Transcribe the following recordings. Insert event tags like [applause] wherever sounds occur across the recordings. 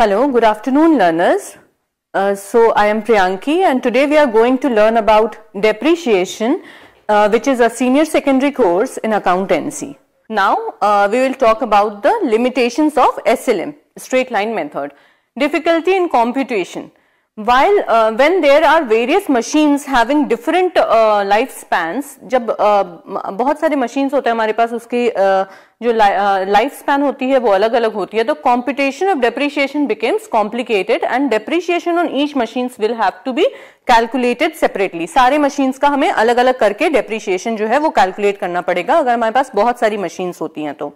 Hello, good afternoon learners. Uh, so I am Priyanki and today we are going to learn about depreciation uh, which is a senior secondary course in accountancy. Now uh, we will talk about the limitations of SLM, straight line method. Difficulty in computation. while uh, when there are various machines having different uh, life spans जब uh, बहुत सारे machines होते हैं हमारे पास उसकी uh, जो life span uh, होती है वो अलग अलग होती है तो competition of depreciation becomes complicated and depreciation on each machines will have to be calculated separately सारे मशीन्स का हमें अलग अलग करके डेप्रिशिएशन जो है वो कैलकुलेट करना पड़ेगा अगर हमारे पास बहुत सारी मशीन्स होती हैं तो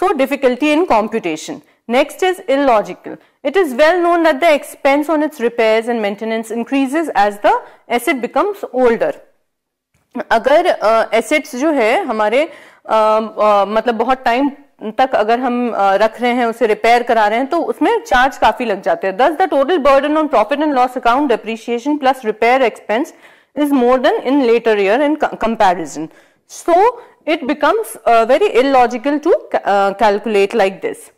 so difficulty in competition Next is illogical. It is well known that the expense on its repairs and maintenance increases as the asset becomes older. अगर एसेट्स जो है हमारे uh, uh, मतलब बहुत टाइम तक अगर हम रख रहे हैं उसे रिपेयर करा रहे हैं तो उसमें चार्ज काफी लग जाते हैं thus the total burden on profit and loss account depreciation plus repair expense is more than in later year in comparison so it becomes very illogical to calculate like this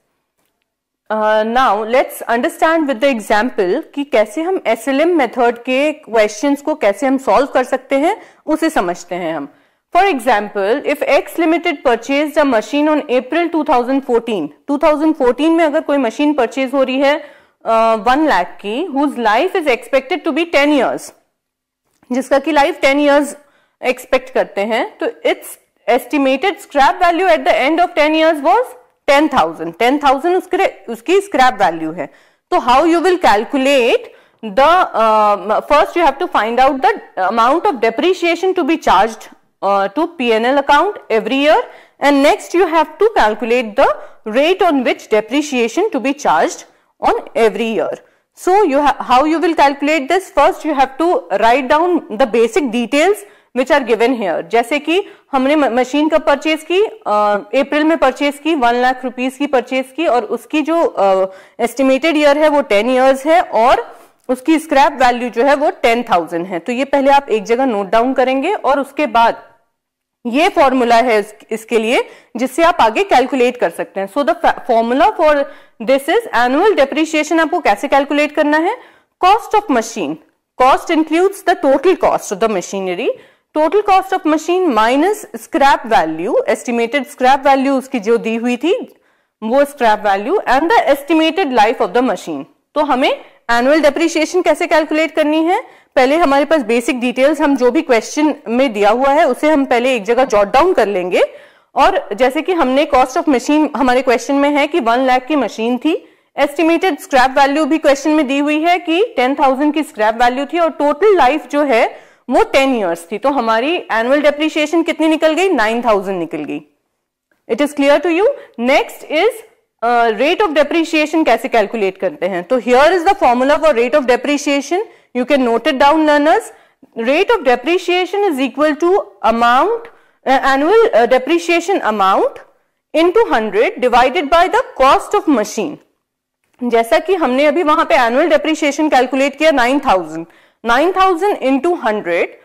now let's understand with the example कि कैसे हम S L M method के question को कैसे हम solve कर सकते हैं उसे समझते हैं हम for example if X limited purchase the machine on April 2014 2014 में अगर कोई मशीन परचेज हो रही है वन uh, की whose life is expected to be ten years जिसका कि लाइफ टेन ईयर्स एक्सपेक्ट करते हैं तो it's estimated scrap value at the end of ten years was 10,000. 10,000 ten thousand उसकी स्क्रैप So है तो will calculate the um, first you have to find out the amount of depreciation to be charged uh, p to PNL account every year and next you have to calculate the rate on which depreciation to be charged on every year. So you how you will calculate this first you have to write down the basic details which are given here जैसे कि हमने machine कब purchase की अप्रैल में purchase की one lakh rupees की purchase की और उसकी जो एस्टिमेटेड ईयर है वो टेन ईयर्स है और उसकी स्क्रैप वैल्यू जो है वो टेन थाउजेंड है तो ये पहले आप एक जगह नोट डाउन करेंगे और उसके बाद ये फॉर्मूला है इसके लिए जिससे आप आगे कैलकुलेट कर सकते हैं so the formula for this is annual depreciation आपको कैसे कैलकुलेट करना है cost of machine cost includes the total cost of the machinery total cost of machine minus scrap value estimated scrap value उसकी जो दी हुई थी वो scrap value and the estimated life of the machine तो हमें एनुअल डेप्रिशिएशन कैसे calculate करनी है पहले हमारे पास बेसिक डिटेल्स हम जो भी क्वेश्चन में दिया हुआ है उसे हम पहले एक जगह जॉट डाउन कर लेंगे और जैसे कि हमने कॉस्ट ऑफ मशीन हमारे क्वेश्चन में है कि वन लाख की मशीन थी एस्टिमेटेड स्क्रैप वैल्यू भी क्वेश्चन में दी हुई है कि टेन थाउजेंड की स्क्रैप वैल्यू थी और टोटल लाइफ जो है वो टेन ईयर्स थी तो हमारी एनुअल डेप्रिशिएशन कितनी निकल गई नाइन थाउजेंड निकल गई it is clear to you next is rate of depreciation कैसे कैलकुलेट करते हैं तो here is the formula for rate of depreciation you can note it down learners rate of depreciation is equal to amount annual annual amount into hundred divided by the cost of machine जैसा कि हमने अभी वहां पे annual depreciation calculate किया nine thousand 9000 into 100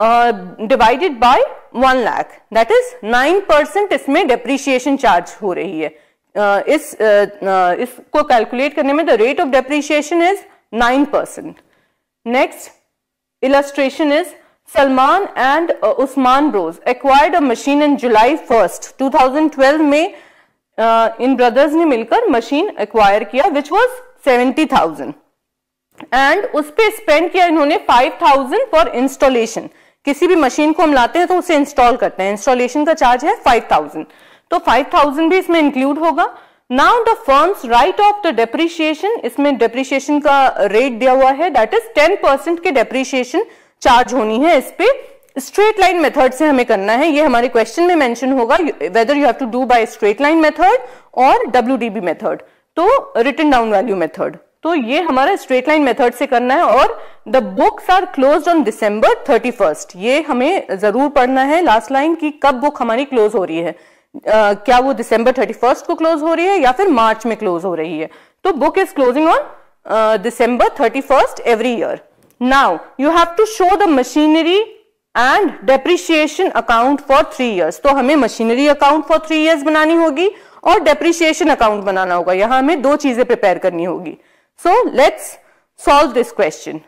uh, divided by 1 lakh that is 9 percent इसमें depreciation charge हो रही है uh, इस uh, इसको कैलकुलेट करने में the rate of depreciation is 9 percent next illustration is Salman and uh, Usman Bros acquired a machine in July 1st 2012 में uh, इन brothers ने मिलकर मशीन एक्वायर किया विच वाज 70,000 एंड उस पर स्पेंड किया इन्होंने फाइव थाउजेंड फॉर इंस्टॉलेशन किसी भी मशीन को हम लाते हैं तो उसे इंस्टॉल करते हैं इंस्टॉलेशन का चार्ज है फाइव थाउजेंड तो फाइव थाउजेंड भी इसमें इंक्लूड होगा now the firm's write off the depreciation इसमें डेप्रिशिएशन का रेट दिया हुआ है दैट इज टेन परसेंट के डेप्रिशिएशन चार्ज होनी है इस पे स्ट्रेट लाइन मेथड से हमें करना है ये हमारे क्वेश्चन में मेंशन होगा whether you have to do by straight line method और डब्ल्यू मेथड तो रिटर्न डाउन वैल्यू मेथड तो ये हमारा स्ट्रेट लाइन मेथड से करना है और the books are close on December thirty first ये हमें जरूर पढ़ना है लास्ट लाइन की कब बुक हमारी क्लोज हो रही है Uh, क्या वो दिसंबर थर्टी फर्स्ट को क्लोज हो रही है या फिर मार्च में क्लोज हो रही है तो book is closing on December thirty first every year now you have to show the machinery and depreciation account for three years तो हमें machinery account for three years बनानी होगी और डेप्रिशिएशन अकाउंट बनाना होगा यहां हमें दो चीजें प्रिपेयर करनी होगी so let's solve this question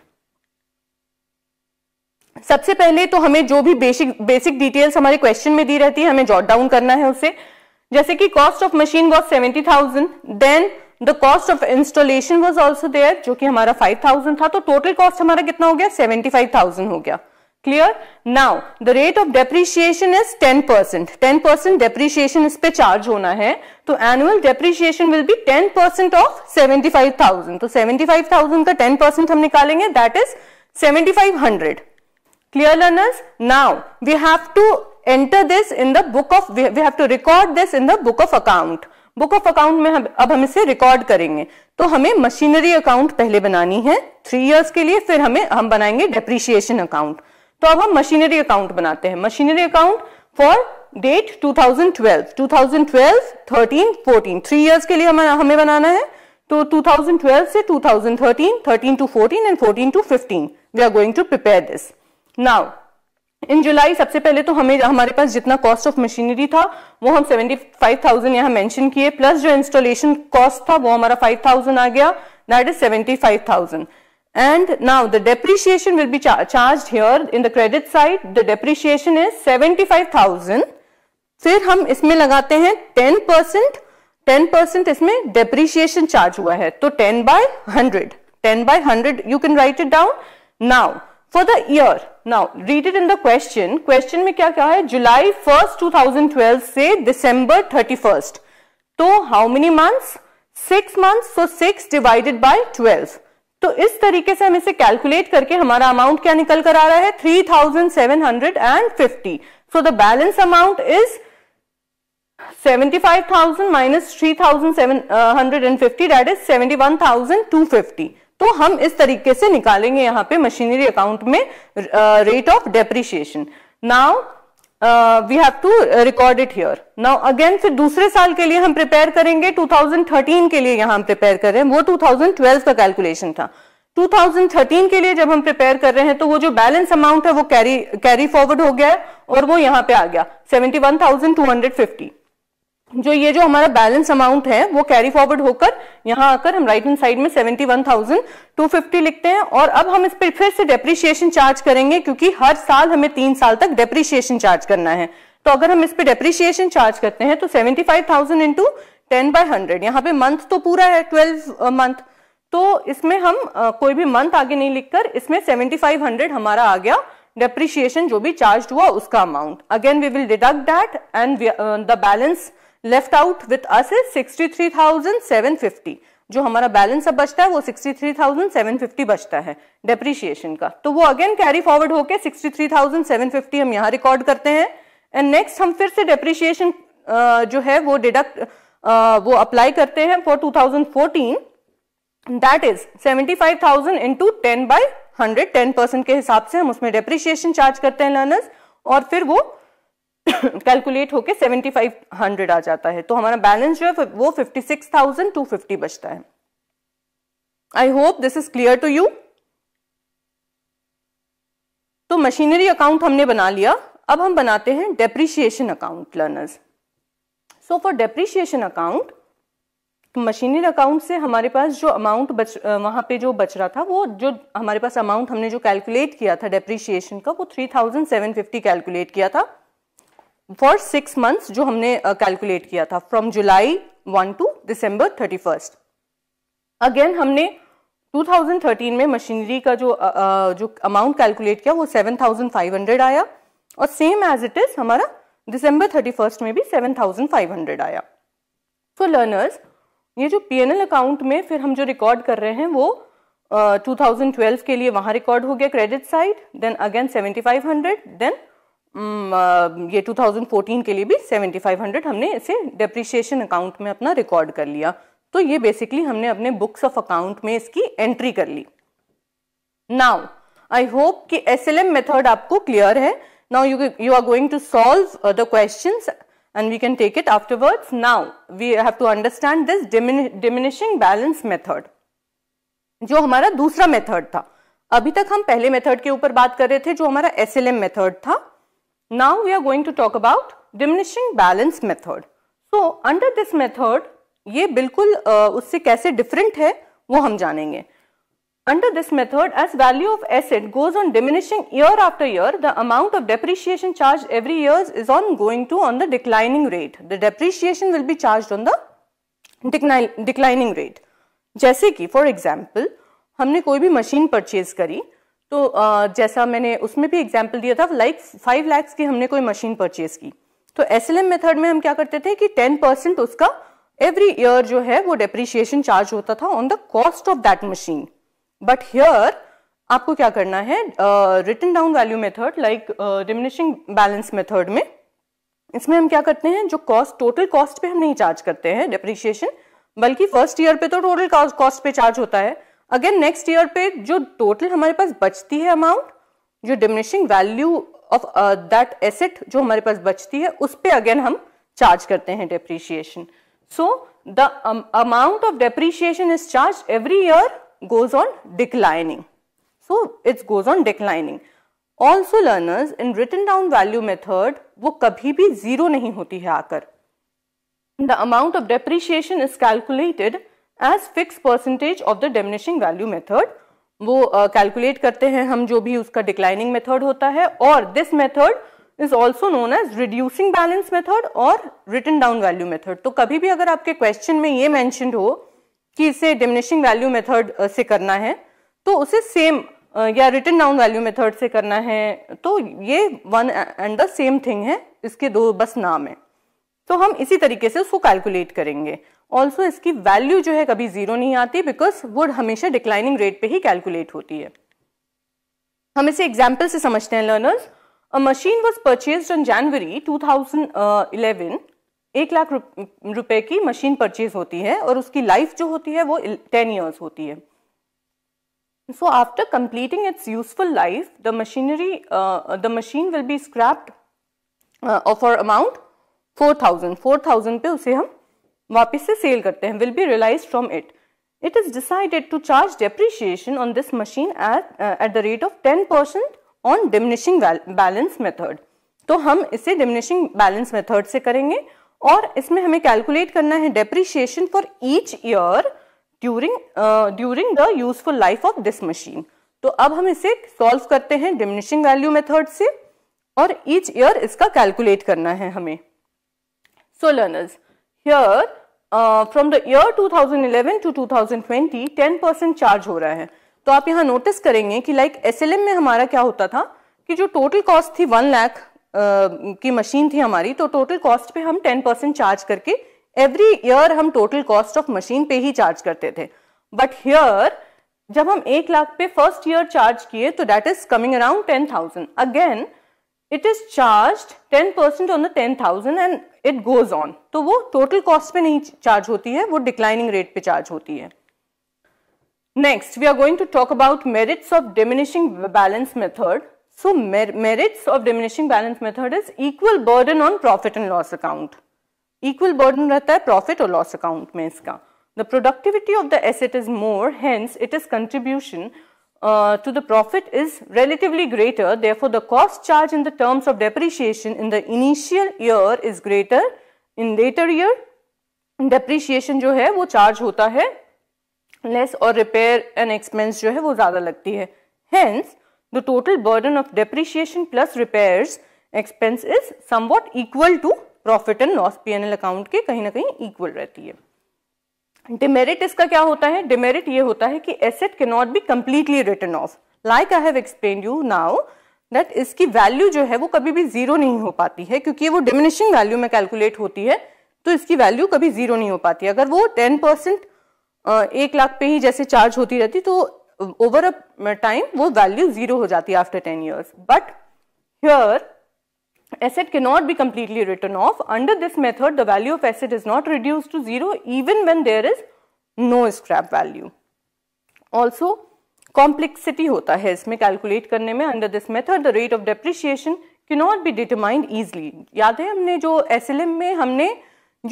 सबसे पहले तो हमें जो भी बेसिक बेसिक डिटेल्स हमारे क्वेश्चन में दी रहती है हमें जॉट डाउन करना है उसे जैसे कि cost of machine was seventy thousand then the cost of installation was also there जो कि हमारा फाइव थाउजेंड था तो टोटल कॉस्ट हमारा कितना हो गया सेवेंटी फाइव थाउजेंड हो गया clear now the rate of depreciation is 10 percent ten percent depreciation इस पे चार्ज होना है तो annual depreciation will be 10 percent of 75,000 तो 75,000 का 10 परसेंट हम निकालेंगे that is 7,500 clear learners now we have to enter this in the book of we have to record this in the book of account book of account में हम अब हम इसे record करेंगे तो हमें मशीनरी अकाउंट पहले बनानी है थ्री इयर्स के लिए फिर हमें हम बनाएंगे डेप्रिशिएशन अकाउंट तो अब हम मशीनरी अकाउंट बनाते हैं machinery account for that 2012, 2012, 13, 14 three years के लिए हमें हमें बनाना है तो 2012 से 2013, 13 to 14 and 14 to 15 we are going to prepare this now in July सबसे पहले तो हमें हमारे पास जितना कॉस्ट ऑफ मशीनरी था वो हम 75,000 थाउजेंड यहाँ मैंशन किए प्लस जो इंस्टॉलेशन कॉस्ट था वो हमारा 5,000 आ गया that is 75,000 And now the depreciation will be charged here in the credit side. The depreciation is 75,000. Then we put 10 percent. 10 percent is depreciation charge. So 10 by 100. 10 by 100 you can write it down. Now for the year. Now read it in the question. Question mein kya kya hai? July 1st 2012 say December 31st. So how many months? 6 months. So 6 divided by 12. तो इस तरीके से हम इसे calculate करके हमारा amount क्या निकल कर आ रहा है three thousand seven hundred and fifty so the balance amount is seventy five thousand minus three thousand seven hundred and fifty that is seventy one thousand two fifty तो हम इस तरीके से निकालेंगे यहां पे मशीनरी अकाउंट में rate of depreciation now we have to record it here now again फिर दूसरे साल के लिए हम प्रिपेयर करेंगे 2013 के लिए यहाँ हम प्रिपेयर कर रहे हैं वो 2012 का कैलकुलेशन था 2013 के लिए जब हम प्रिपेयर कर रहे हैं तो वो जो बैलेंस अमाउंट है वो कैरी कैरी फॉरवर्ड हो गया है और वो यहां पे आ गया सेवेंटी जो ये जो हमारा बैलेंस अमाउंट है वो कैरी फॉरवर्ड होकर यहाँ आकर हम राइट हैंड साइड में seventy one thousand two fifty लिखते हैं और अब हम इस पर फिर से डेप्रिशिएशन चार्ज करेंगे क्योंकि हर साल हमें तीन साल तक डेप्रिशिएशन चार्ज करना है तो अगर हम इस पर डेप्रिशिएशन चार्ज करते हैं तो seventy five thousand into ten by hundred यहाँ पे मंथ तो पूरा है ट्वेल्व मंथ तो इसमें हम uh, कोई भी मंथ आगे नहीं लिखकर इसमें सेवेंटी फाइव हंड्रेड हमारा आ गया डेप्रिशिएशन जो भी चार्ज हुआ उसका amount again we will deduct that and the balance left out with us is sixty three thousand seven fifty जो हमारा बैलेंस अब बचता है वो 63,750 बचता है डेप्रिशिएशन का तो वो अगेन कैरी फॉरवर्ड होके 63,750 हम यहाँ रिकॉर्ड करते हैं एंड नेक्स्ट हम फिर से डेप्रिशिएशन uh, जो है वो डिडक्ट uh, वो अप्लाई करते हैं for 2014 that is 75,000 into ten by hundred ten percent के हिसाब से हम उसमें डेप्रिशिएशन चार्ज करते हैं लर्नर्स और फिर वो कैलकुलेट [coughs] होके सेवेंटी फाइव हंड्रेड आ जाता है तो हमारा बैलेंस जो है वो fifty six thousand two fifty बचता है I hope this is clear to you तो मशीनरी अकाउंट हमने बना लिया अब हम बनाते हैं depreciation account learners so for depreciation account machinery account से हमारे पास जो अमाउंट बच वहाँ पे जो बच रहा था वो जो हमारे पास अमाउंट हमने जो कैलकुलेट किया था डेप्रिशिएशन का वो 3750 कैलकुलेट किया था फॉर सिक्स मंथ्स जो हमने कैलकुलेट किया था from July one to December thirty first again हमने 2013 में मशीनरी का जो जो अमाउंट कैलकुलेट किया वो 7500 आया और सेम एज इट इज हमारा दिसंबर फर्स्ट में भी हंड्रेड आया सो लर्नर्स ये जो पी अकाउंट में फिर हम जो रिकॉर्ड कर रहे हैं वो uh, 2012 के लिए वहां रिकॉर्ड हो गया credit side then again 7500 then ये 2014 के लिए भी 7500 हमने इसे डेप्रीशिएशन अकाउंट में अपना रिकॉर्ड कर लिया तो ये बेसिकली हमने अपने बुक्स ऑफ अकाउंट में इसकी एंट्री कर ली नाउ आई होप कि एस एल एम मेथड आपको क्लियर है now you you are going to solve the question and we can take it afterwards. Now, we have to understand this dimin diminishing balance method. जो हमारा दूसरा method था अभी तक हम पहले मेथड के ऊपर बात कर रहे थे जो हमारा एस एल एम मेथड था now we are going to talk about diminishing balance method so under this method ये बिल्कुल uh, उससे कैसे डिफरेंट है वो हम जानेंगे Under this method, as value of asset goes on diminishing year after year, the amount of depreciation charged every year is on going to on the declining rate. The depreciation will be charged on the declining rate. जैसे कि for example, हमने कोई भी machine purchase करी तो जैसा मैंने उसमें भी example दिया था like फाइव lakhs की हमने कोई machine purchase की तो एस एल एम मेथड में हम क्या करते थे कि टेन परसेंट उसका एवरी ईयर जो है वो डेप्रिशिएशन चार्ज होता था on the cost of that machine but here आपको क्या करना है return down value method like diminishing balance method में इसमें हम क्या करते हैं जो कॉस्ट टोटल कॉस्ट पे हम नहीं चार्ज करते हैं डिप्रिशिएशन बल्कि फर्स्ट ईयर पे तो टोटल कॉस्ट पे चार्ज होता है अगेन नेक्स्ट ईयर पे जो टोटल हमारे पास बचती है अमाउंट जो diminishing value of that asset जो हमारे पास बचती है उस पर अगेन हम चार्ज करते हैं depreciation so the amount of depreciation is charge every year goes on declining. So it goes on declining. Also learners in written down value method वो कभी भी जीरो नहीं होती है आकर the amount of depreciation is calculated as fix percentage of the diminishing value method वो calculate uh, करते हैं हम जो भी उसका डिक्लाइनिंग मेथड होता है और this method is also known as reducing balance method और रिटन डाउन वैल्यू मेथड तो कभी भी अगर आपके क्वेश्चन में ये मैंशनड हो कि इसे डिमिनिशिंग वैल्यू मेथड से करना है तो उसे सेम uh, या रिटर्न डाउन वैल्यू मेथड से करना है तो ये one and the same thing है इसके दो बस नाम है तो हम इसी तरीके से उसको कैलकुलेट करेंगे ऑल्सो इसकी वैल्यू जो है कभी जीरो नहीं आती बिकॉज वुड हमेशा डिक्लाइनिंग रेट पे ही कैलकुलेट होती है हम इसे एग्जाम्पल से समझते हैं learners a machine was purchase in January two eleven एक लाख रुपए की मशीन परचेज होती है और उसकी लाइफ जो होती है वो टेन ईयर्स होती है so after completing its useful life the machinery the machine will be scrapped for amount four thousand four thousand पे उसे हम वापस से सेल करते हैं will be realize from it it is decided to charge depreciation on this machine at at the rate of ten percent on diminishing balance method तो हम इसे डिमिनिशिंग बैलेंस मेथड से करेंगे और इसमें हमें कैलकुलेट करना है depreciation for each year during during the useful life of this machine तो अब हम इसे सॉल्व करते हैं डिमिनिशिंग वैल्यू मेथड से और ईच ईयर इसका कैलकुलेट करना है हमें so learners here from the year 2011 to 2020 10 percent charge हो रहा है तो आप यहाँ नोटिस करेंगे कि लाइक like एस में हमारा क्या होता था कि जो टोटल कॉस्ट थी वन लाख की मशीन थी हमारी तो टोटल कॉस्ट पे हम 10 परसेंट चार्ज करके एवरी ईयर हम टोटल कॉस्ट ऑफ मशीन पे ही चार्ज करते थे बट हियर जब हम एक लाख पे फर्स्ट ईयर चार्ज किए तो that is coming around ten thousand again it is charge ten percent on the ten thousand and it goes on तो वो टोटल कॉस्ट पे नहीं चार्ज होती है वो डिक्लाइनिंग रेट पे चार्ज होती है next we are going to talk about merits of diminishing balance method So mer merits of diminishing balance method is equal burden on profit and loss account. Equal burden rata hai profit or loss account mein iska. The productivity of the asset is more, hence it is contribution uh, to the profit is relatively greater. Therefore, the cost charge in the terms of depreciation in the initial year is greater. In later year, depreciation jo hai wo charge hota hai less or repair and expense jo hai wo ज़्यादा लगती hai. Hence, the total burden of depreciation plus repairs expense is somewhat equal to profit and loss PNL account के कहीं ना कहीं equal रहती है demerit इसका क्या होता है डिमेरिट ये होता है कि asset can not be completely written off like I have explain you now that इसकी वैल्यू जो है वो कभी भी जीरो नहीं हो पाती है क्योंकि वो डिमिनिशिंग वैल्यू में कैलकुलेट होती है तो इसकी वैल्यू कभी जीरो नहीं हो पाती अगर वो टेन परसेंट एक लाख पे ही जैसे चार्ज होती रहती तो ओवर अ टाइम वो वैल्यू जीरो हो जाती है after ten years but here asset can not be completely written off under this method the value of asset is not reduce to zero even when there is no scrap value also complexity होता है इसमें calculate करने में under this method the rate of depreciation can not be determined easily याद है हमने जो S L M में हमने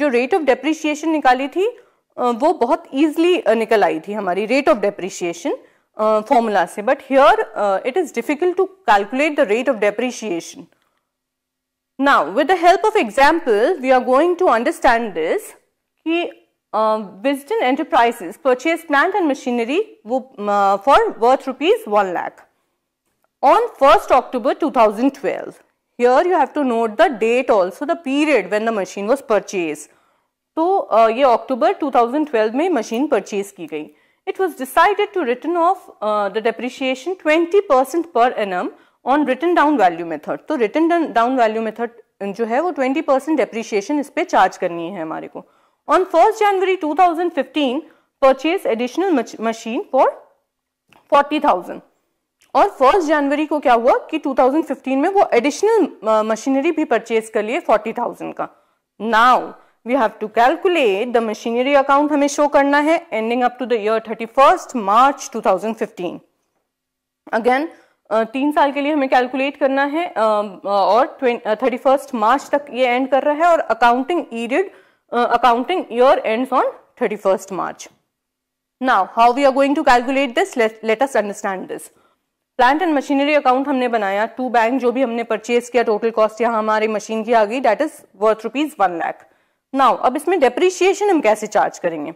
जो रेट ऑफ डेप्रिशिएशन निकाली थी वो बहुत ईजली निकल आई थी हमारी rate of depreciation uh, formula say but here uh, it is difficult to calculate the rate of depreciation. Now with the help of example we are going to understand this He, uh, Wisden Enterprises purchased plant and machinery uh, for worth rupees 1 lakh on 1st October 2012. Here you have to note the date also the period when the machine was purchased. So, ये uh, October 2012 में machine purchased की गई it was decided to return off uh, the depreciation 20% per annum on written down value method. तो written down value method jo hai wo 20% depreciation is pe charge karni hai hamare ko on 1st january January 2015 purchase additional machine for 40,000 और first जनवरी को क्या हुआ कि 2015 में वो additional machinery भी purchase कर लिए 40,000 का now we have to calculate the machinery account हमें शो करना है ending up to the year thirty first March two thousand fifteen again तीन साल के लिए हमें कैलकुलेट करना है और थर्टी फर्स्ट मार्च तक ये एंड कर रहा है और accounting period accounting year ends on thirty first March now how we are going to calculate this let us understand this plant and machinery account हमने बनाया टू बैंक जो भी हमने परचेज किया टोटल कॉस्ट यहाँ हमारी मशीन की आ गई that is worth rupees one lakh now अब इसमें डेप्रिशिएशन हम कैसे चार्ज करेंगे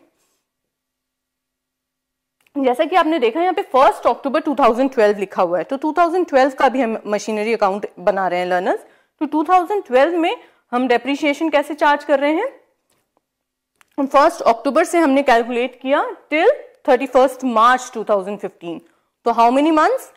जैसा कि आपने देखा यहाँ पे फर्स्ट अक्टूबर 2012 लिखा हुआ है तो 2012 का भी हम मशीनरी अकाउंट बना रहे हैं लर्नर्स तो 2012 में हम डेप्रिशिएशन कैसे चार्ज कर रहे हैं फर्स्ट अक्टूबर से हमने कैलकुलेट किया टिल 31 मार्च 2015 तो how many months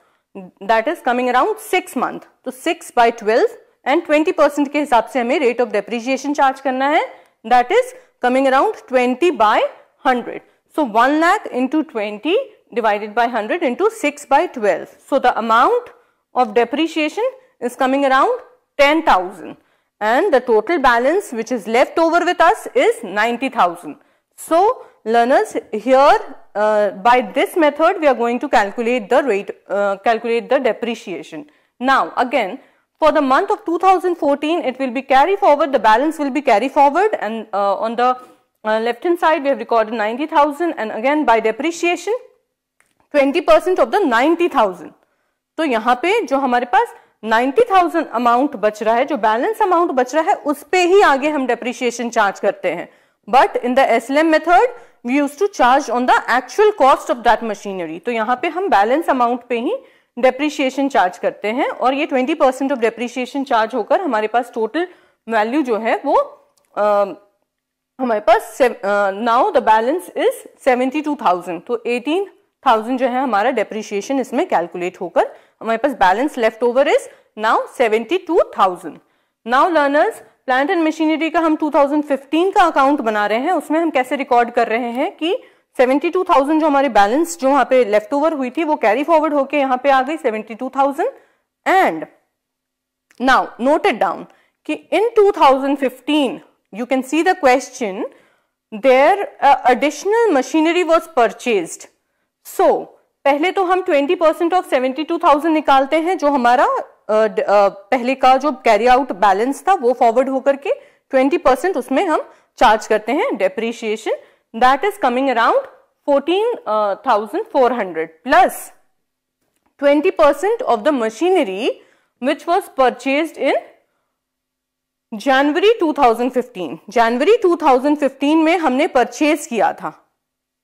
that is coming around six month तो six by twelve and twenty percent के हिसाब से हमें रेट ऑफ डेप्रिशिएशन चार्ज करना है that is coming around 20 by 100. So 1 lakh into 20 divided by 100 into 6 by 12. So the amount of depreciation is coming around 10,000 and the total balance which is left over with us is 90,000. So learners here uh, by this method we are going to calculate the rate, uh, calculate the depreciation. Now again For the month of 2014, it will be carry forward, the balance will be carry forward and uh, on the uh, left hand side we have recorded 90,000 and again by depreciation 20% of the 90,000. to yahan pe jo hamare paas 90,000 amount bach raha hai jo balance amount bach raha hai us pe hi aage hum depreciation charge karte hain but in the slm method we used to charge on the actual cost of that machinery to yahan pe hum balance amount pe hi depreciation charge करते हैं और ये 20 percent of depreciation charge होकर हमारे पास total value जो है वो आ, हमारे पास नाउ द बैलेंस इज 72,000 तो 18,000 जो है हमारा डेप्रिशिएशन इसमें कैलकुलेट होकर हमारे पास balance left over is now 72,000 now learners plant and machinery का हम 2015 का अकाउंट बना रहे हैं उसमें हम कैसे रिकॉर्ड कर रहे हैं कि 72,000 जो हमारे बैलेंस जो यहाँ पे लेफ्ट ओवर हुई थी वो कैरी फॉरवर्ड होके यहाँ पे आ गई 72,000 एंड नाउ नोटेड डाउन कि in 2015 you can see the question there additional machinery was was so पहले तो हम 20% ऑफ 72,000 निकालते हैं जो हमारा uh, uh, पहले का जो कैरी आउट बैलेंस था वो फॉरवर्ड होकर के ट्वेंटी उसमें हम चार्ज करते हैं depreciation that is coming around 14,400 uh, plus 20% of the machinery which was purchased in January 2015 जनवरी 2015 में हमने परचेज किया था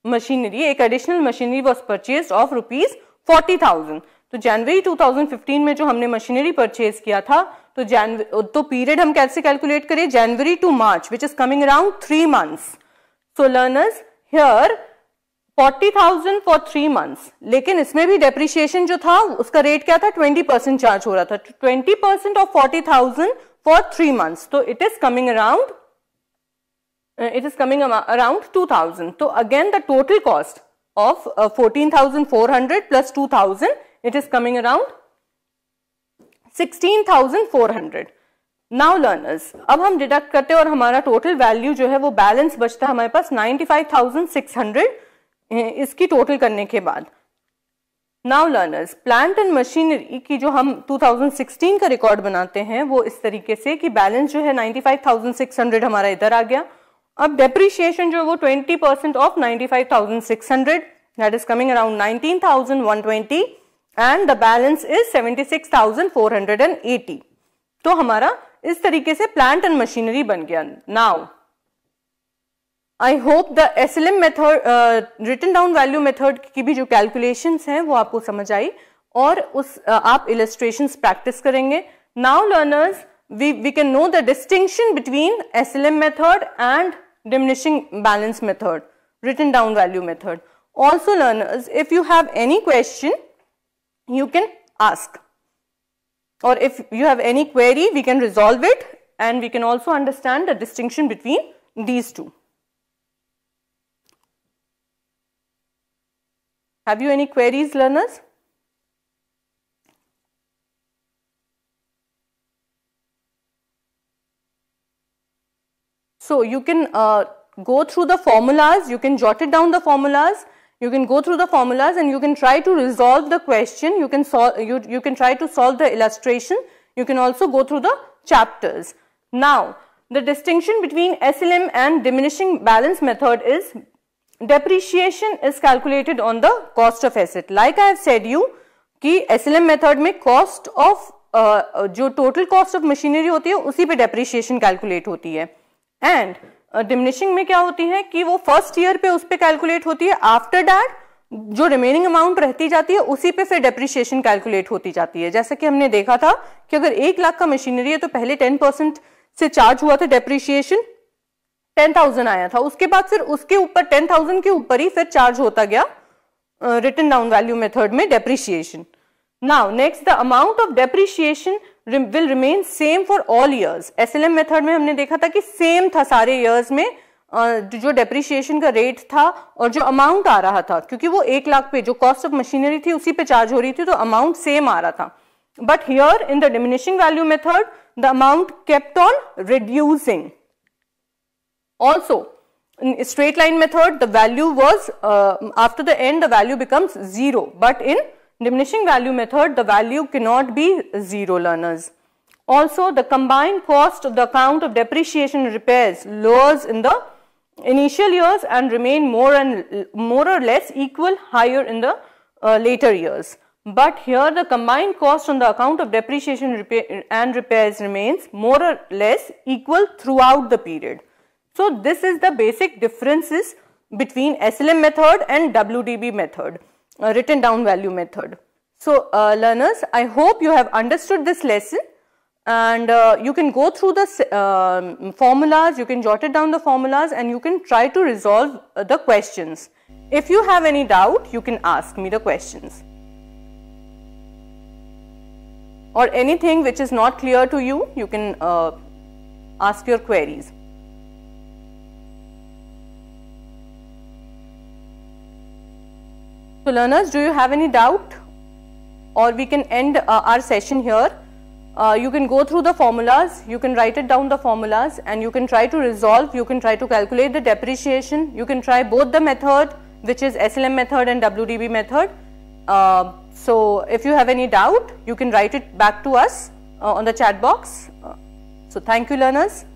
मशीनरी एक additional machinery was purchase of rupees forty thousand तो जनवरी 2015 में जो हमने मशीनरी परचेज किया था तो जनवरी तो पीरियड हम कैसे कैलकुलेट करें January to March which is coming around three months so learners here 40,000 for three months लेकिन इसमें भी डेप्रिशिएशन जो था उसका रेट क्या था 20% परसेंट चार्ज हो रहा था 20% percent of 40,000 thousand for three months तो it is coming around it is coming around two thousand तो again the total cost of fourteen thousand four hundred plus two thousand it is coming around sixteen thousand four hundred now learners अब हम deduct करते हैं और हमारा total value जो है वो बैलेंस बचता है हमारे पास 95,600 इसकी टोटल करने के बाद now learners plant and machinery की जो हम 2016 का रिकॉर्ड बनाते हैं वो इस तरीके से कि बैलेंस जो है 95,600 हमारा इधर आ गया अब डेप्रिशिएशन जो है वो 20% percent of 95,600 that is coming around 19,120 and the balance is 76,480 तो हमारा इस तरीके से प्लांट एंड मशीनरी बन गया now I hope the S L M method written down value method की भी जो कैलकुलेशन हैं वो आपको समझ आई और उस uh, आप इलेस्ट्रेशन प्रैक्टिस करेंगे now learners we we can know the distinction between S L M method and diminishing balance method written down value method also learners if you have any question you can ask or if you have any query we can resolve it and we can also understand the distinction between these two. Have you any queries learners? So you can uh, go through the formulas, you can jot it down the formulas you can go through the formulas and you can try to resolve the question. You can, you, you can try to solve the illustration. You can also go through the chapters. Now, the distinction between SLM and diminishing balance method is depreciation is calculated on the cost of asset. Like I have said you कि SLM method में cost of uh, जो total cost of machinery होती है उसी पे depreciation calculate होती है and diminishing में क्या होती है कि वो फर्स्ट ईयर पे उस पर कैलकुलेट होती है आफ्टर डैट जो रिमेनिंग अमाउंट रहती जाती है उसी पे फिर डेप्रिशिएशन कैलकुलेट होती जाती है जैसा कि हमने देखा था कि अगर एक लाख का मशीनरी है तो पहले टेन परसेंट से चार्ज हुआ था डेप्रिशिएशन टेन थाउजेंड आया था उसके बाद फिर उसके ऊपर टेन थाउजेंड के ऊपर ही फिर चार्ज होता गया रिटर्न डाउन वैल्यू मेथड में depreciation Now next the amount of depreciation will remain same for all years. SLM method में हमने देखा था कि same था सारे years में जो डेप्रिशिएशन का रेट था और जो अमाउंट आ रहा था क्योंकि वो एक लाख पे जो कॉस्ट ऑफ मशीनरी थी उसी पे चार्ज हो रही थी तो अमाउंट सेम आ रहा था but here in the diminishing value method the amount kept on reducing also in straight line method the value was uh, after the end the value becomes zero but in diminishing value method, the value cannot be zero learners. Also, the combined cost of the account of depreciation and repairs lowers in the initial years and remain more and more or less equal higher in the uh, later years. But here the combined cost on the account of depreciation and repairs remains more or less equal throughout the period. So this is the basic differences between SLM method and WDB method uh, written down value method. So uh, learners, I hope you have understood this lesson and uh, you can go through the um, formulas, you can jot it down the formulas and you can try to resolve uh, the questions. If you have any doubt, you can ask me the questions. Or anything which is not clear to you, you can uh, ask your queries. So learners, do you have any doubt? Or we can end uh, our session here. Uh, you can go through the formulas, you can write it down the formulas and you can try to resolve, you can try to calculate the depreciation, you can try both the method which is SLM method and WDB method. Uh, so if you have any doubt, you can write it back to us uh, on the chat box. Uh, so thank you learners.